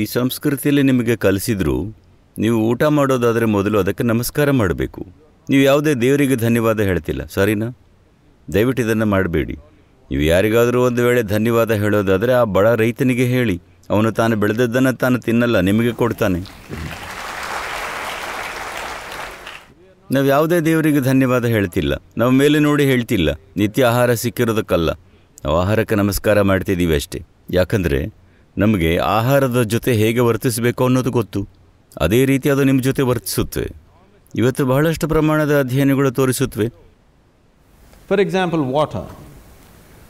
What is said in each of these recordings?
ಈ ಸಂಸ್ಕೃತಿಯಲ್ಲಿ ನಿಮಗೆ ಕಲಿಸಿದ್ರು ನೀವು ಊಟ ಮಾಡೋದಾದರೆ ಮೊದಲು ಅದಕ್ಕೆ ನಮಸ್ಕಾರ ಮಾಡಬೇಕು ನೀವು ಯಾವುದೇ ದೇವರಿಗೆ ಧನ್ಯವಾದ ಹೇಳ್ತಿಲ್ಲ ಸರಿನಾ ದಯವಿಟ್ಟು ಇದನ್ನು ಮಾಡಬೇಡಿ ನೀವು ಯಾರಿಗಾದರೂ ಒಂದು ವೇಳೆ ಧನ್ಯವಾದ ಹೇಳೋದಾದರೆ ಆ ಬಡ ರೈತನಿಗೆ ಹೇಳಿ ಅವನು ತಾನು ಬೆಳೆದದ್ದನ್ನು ತಾನು ತಿನ್ನಲ್ಲ ನಿಮಗೆ ಕೊಡ್ತಾನೆ ನಾವು ಯಾವುದೇ ದೇವರಿಗೆ ಧನ್ಯವಾದ ಹೇಳ್ತಿಲ್ಲ ನಾವು ಮೇಲೆ ನೋಡಿ ಹೇಳ್ತಿಲ್ಲ ನಿತ್ಯ ಆಹಾರ ಸಿಕ್ಕಿರೋದಕ್ಕಲ್ಲ ನಾವು ಆಹಾರಕ್ಕೆ ನಮಸ್ಕಾರ ಮಾಡ್ತಿದ್ದೀವಿ ಅಷ್ಟೇ ಯಾಕಂದರೆ ನಮಗೆ ಆಹಾರದ ಜೊತೆ ಹೇಗೆ ವರ್ತಿಸಬೇಕು ಅನ್ನೋದು ಗೊತ್ತು ಅದೇ ರೀತಿ ಅದು ನಿಮ್ಮ ಜೊತೆ ವರ್ತಿಸುತ್ತೆ ಇವತ್ತು ಬಹಳಷ್ಟು ಪ್ರಮಾಣದ ಅಧ್ಯಯನಗಳು ತೋರಿಸುತ್ತವೆ for example water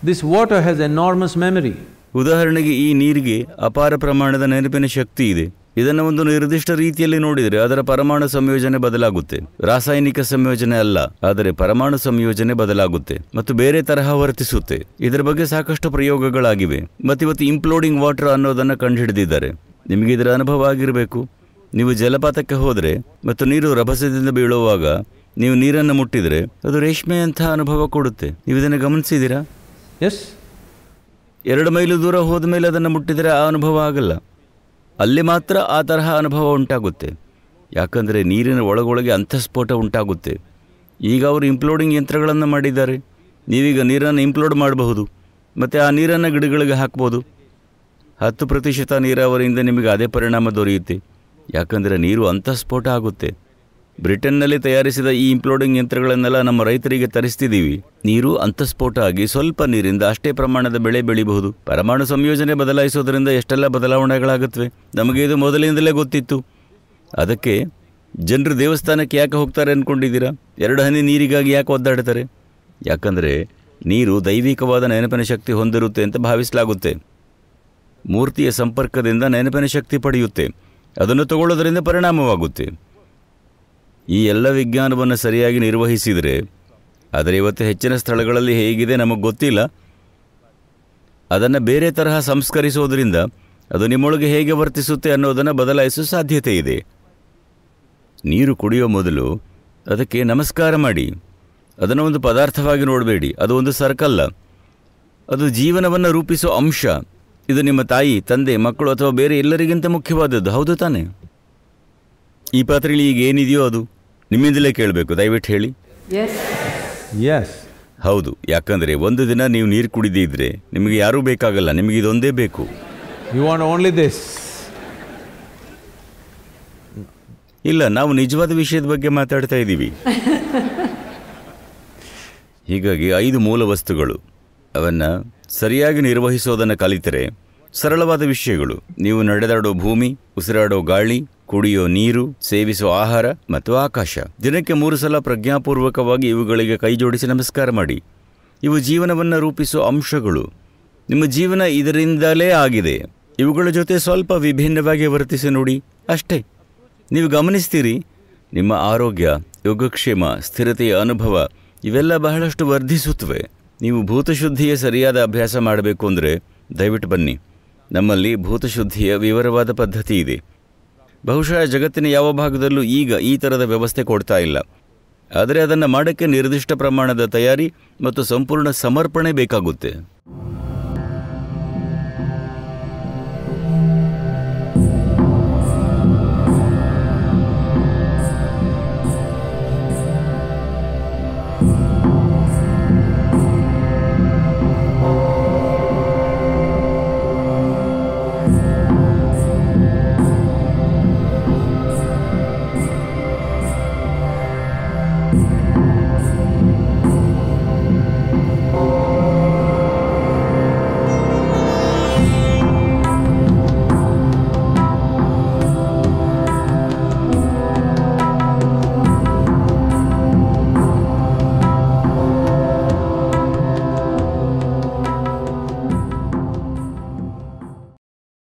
this water has enormous memory ಉದಾಹರಣೆಗೆ ಈ ನೀರಿಗೆ ಅಪಾರ ಪ್ರಮಾಣದ ನೆನಪಿನ ಶಕ್ತಿ ಇದೆ ಇದನ್ನು ಒಂದು ನಿರ್ದಿಷ್ಟ ರೀತಿಯಲ್ಲಿ ನೋಡಿದರೆ ಅದರ ಪರಮಾಣು ಸಂಯೋಜನೆ ಬದಲಾಗುತ್ತೆ ರಾಸಾಯನಿಕ ಸಂಯೋಜನೆ ಅಲ್ಲ ಆದರೆ ಪರಮಾಣು ಸಂಯೋಜನೆ ಬದಲಾಗುತ್ತೆ ಮತ್ತು ಬೇರೆ ತರಹ ವರ್ತಿಸುತ್ತೆ ಇದರ ಬಗ್ಗೆ ಸಾಕಷ್ಟು ಪ್ರಯೋಗಗಳಾಗಿವೆ ಮತ್ತು ಇವತ್ತು ಇಂಪ್ಲೋಡಿಂಗ್ ವಾಟರ್ ಅನ್ನೋದನ್ನು ಕಂಡುಹಿಡಿದಿದ್ದಾರೆ ನಿಮಗೆ ಇದರ ಅನುಭವ ಆಗಿರಬೇಕು ನೀವು ಜಲಪಾತಕ್ಕೆ ಹೋದರೆ ಮತ್ತು ನೀರು ರಭಸದಿಂದ ಬೀಳುವಾಗ ನೀವು ನೀರನ್ನು ಮುಟ್ಟಿದರೆ ಅದು ರೇಷ್ಮೆ ಅಂತಹ ಅನುಭವ ಕೊಡುತ್ತೆ ನೀವು ಇದನ್ನು ಗಮನಿಸಿದ್ದೀರಾ ಎಸ್ ಎರಡು ಮೈಲು ದೂರ ಹೋದ ಮೇಲೆ ಅದನ್ನು ಮುಟ್ಟಿದರೆ ಆ ಅನುಭವ ಆಗಲ್ಲ ಅಲ್ಲಿ ಮಾತ್ರ ಆ ತರಹ ಅನುಭವ ಉಂಟಾಗುತ್ತೆ ಯಾಕಂದರೆ ನೀರಿನ ಒಳಗೊಳಗೆ ಅಂತಸ್ಫೋಟ ಉಂಟಾಗುತ್ತೆ ಈಗ ಅವರು ಇಂಪ್ಲೋಡಿಂಗ್ ಯಂತ್ರಗಳನ್ನು ಮಾಡಿದ್ದಾರೆ ನೀವೀಗ ನೀರನ್ನು ಇಂಪ್ಲೋಡ್ ಮಾಡಬಹುದು ಮತ್ತು ಆ ನೀರನ್ನು ಗಿಡಗಳಿಗೆ ಹಾಕ್ಬೋದು ಹತ್ತು ಪ್ರತಿಶತ ನೀರಾವರಿಯಿಂದ ನಿಮಗೆ ಅದೇ ಪರಿಣಾಮ ದೊರೆಯುತ್ತೆ ಯಾಕಂದರೆ ನೀರು ಅಂತಸ್ಫೋಟ ಆಗುತ್ತೆ ಬ್ರಿಟನ್ನಲ್ಲಿ ತಯಾರಿಸಿದ ಈ ಇಂಪ್ಲೋಡಿಂಗ್ ಯಂತ್ರಗಳನ್ನೆಲ್ಲ ನಮ್ಮ ರೈತರಿಗೆ ತರಿಸ್ತಿದ್ದೀವಿ ನೀರು ಅಂತಸ್ಫೋಟ ಆಗಿ ಸ್ವಲ್ಪ ನೀರಿಂದ ಅಷ್ಟೇ ಪ್ರಮಾಣದ ಬೆಳೆ ಬೆಳಿಬಹುದು ಪರಮಾಣು ಸಂಯೋಜನೆ ಬದಲಾಯಿಸೋದ್ರಿಂದ ಎಷ್ಟೆಲ್ಲ ಬದಲಾವಣೆಗಳಾಗುತ್ತವೆ ನಮಗೆ ಇದು ಮೊದಲಿನಿಂದಲೇ ಗೊತ್ತಿತ್ತು ಅದಕ್ಕೆ ಜನರು ದೇವಸ್ಥಾನಕ್ಕೆ ಯಾಕೆ ಹೋಗ್ತಾರೆ ಅಂದ್ಕೊಂಡಿದ್ದೀರಾ ಎರಡು ಹನಿ ನೀರಿಗಾಗಿ ಯಾಕೆ ಒದ್ದಾಡ್ತಾರೆ ಯಾಕಂದರೆ ನೀರು ದೈವಿಕವಾದ ನೆನಪಿನ ಶಕ್ತಿ ಹೊಂದಿರುತ್ತೆ ಅಂತ ಭಾವಿಸಲಾಗುತ್ತೆ ಮೂರ್ತಿಯ ಸಂಪರ್ಕದಿಂದ ನೆನಪಿನ ಶಕ್ತಿ ಪಡೆಯುತ್ತೆ ಅದನ್ನು ತಗೊಳ್ಳೋದರಿಂದ ಪರಿಣಾಮವಾಗುತ್ತೆ ಈ ಎಲ್ಲ ವಿಜ್ಞಾನವನ್ನು ಸರಿಯಾಗಿ ನಿರ್ವಹಿಸಿದರೆ ಆದರೆ ಇವತ್ತು ಹೆಚ್ಚಿನ ಸ್ಥಳಗಳಲ್ಲಿ ಹೇಗಿದೆ ನಮಗೆ ಗೊತ್ತಿಲ್ಲ ಅದನ್ನು ಬೇರೆ ತರಹ ಸಂಸ್ಕರಿಸೋದರಿಂದ ಅದು ನಿಮ್ಮೊಳಗೆ ಹೇಗೆ ವರ್ತಿಸುತ್ತೆ ಅನ್ನೋದನ್ನು ಬದಲಾಯಿಸೋ ಸಾಧ್ಯತೆ ಇದೆ ನೀರು ಕುಡಿಯೋ ಮೊದಲು ಅದಕ್ಕೆ ನಮಸ್ಕಾರ ಮಾಡಿ ಅದನ್ನು ಒಂದು ಪದಾರ್ಥವಾಗಿ ನೋಡಬೇಡಿ ಅದು ಒಂದು ಸರ್ಕಲ್ಲ ಅದು ಜೀವನವನ್ನು ರೂಪಿಸುವ ಅಂಶ ಇದು ನಿಮ್ಮ ತಾಯಿ ತಂದೆ ಮಕ್ಕಳು ಅಥವಾ ಬೇರೆ ಎಲ್ಲರಿಗಿಂತ ಮುಖ್ಯವಾದದ್ದು ಹೌದು ತಾನೇ ಈ ಪಾತ್ರೆಯಲ್ಲಿ ಈಗ ಏನಿದೆಯೋ ಅದು ನಿಮ್ಮಿಂದಲೇ ಕೇಳಬೇಕು ದಯವಿಟ್ಟು ಹೇಳಿ ಹೌದು ಯಾಕಂದರೆ ಒಂದು ದಿನ ನೀವು ನೀರು ಕುಡಿದಿದ್ರೆ ನಿಮಗೆ ಯಾರೂ ಬೇಕಾಗಲ್ಲ ನಿಮಗೆ ಇದೊಂದೇ ಬೇಕು ಯು ವಾಂಟ್ ಓನ್ಲಿ ದಿಸ್ ಇಲ್ಲ ನಾವು ನಿಜವಾದ ವಿಷಯದ ಬಗ್ಗೆ ಮಾತಾಡ್ತಾ ಇದ್ದೀವಿ ಹೀಗಾಗಿ ಐದು ಮೂಲ ವಸ್ತುಗಳು ಅವನ್ನು ಸರಿಯಾಗಿ ನಿರ್ವಹಿಸೋದನ್ನು ಕಲಿತರೆ ಸರಳವಾದ ವಿಷಯಗಳು ನೀವು ನಡೆದಾಡೋ ಭೂಮಿ ಉಸಿರಾಡೋ ಗಾಳಿ ಕುಡಿಯೋ ನೀರು ಸೇವಿಸುವ ಆಹಾರ ಮತ್ತು ಆಕಾಶ ದಿನಕ್ಕೆ ಮೂರು ಸಲ ಪ್ರಜ್ಞಾಪೂರ್ವಕವಾಗಿ ಇವುಗಳಿಗೆ ಕೈಜೋಡಿಸಿ ನಮಸ್ಕಾರ ಮಾಡಿ ಇವು ಜೀವನವನ್ನು ರೂಪಿಸುವ ಅಂಶಗಳು ನಿಮ್ಮ ಜೀವನ ಇದರಿಂದಲೇ ಆಗಿದೆ ಇವುಗಳ ಜೊತೆ ಸ್ವಲ್ಪ ವಿಭಿನ್ನವಾಗಿ ವರ್ತಿಸಿ ನೋಡಿ ಅಷ್ಟೇ ನೀವು ಗಮನಿಸ್ತೀರಿ ನಿಮ್ಮ ಆರೋಗ್ಯ ಯೋಗಕ್ಷೇಮ ಸ್ಥಿರತೆಯ ಅನುಭವ ಇವೆಲ್ಲ ಬಹಳಷ್ಟು ವರ್ಧಿಸುತ್ತವೆ ನೀವು ಭೂತಶುದ್ಧಿಯ ಸರಿಯಾದ ಅಭ್ಯಾಸ ಮಾಡಬೇಕು ಅಂದರೆ ದಯವಿಟ್ಟು ಬನ್ನಿ ನಮ್ಮಲ್ಲಿ ಭೂತಶುದ್ಧಿಯ ವಿವರವಾದ ಪದ್ಧತಿ ಇದೆ ಬಹುಶಃ ಜಗತ್ತಿನ ಯಾವ ಭಾಗದಲ್ಲೂ ಈಗ ಈ ಥರದ ವ್ಯವಸ್ಥೆ ಕೊಡ್ತಾ ಇಲ್ಲ ಆದರೆ ಅದನ್ನು ಮಾಡೋಕ್ಕೆ ನಿರ್ದಿಷ್ಟ ಪ್ರಮಾಣದ ತಯಾರಿ ಮತ್ತು ಸಂಪೂರ್ಣ ಸಮರ್ಪಣೆ ಬೇಕಾಗುತ್ತೆ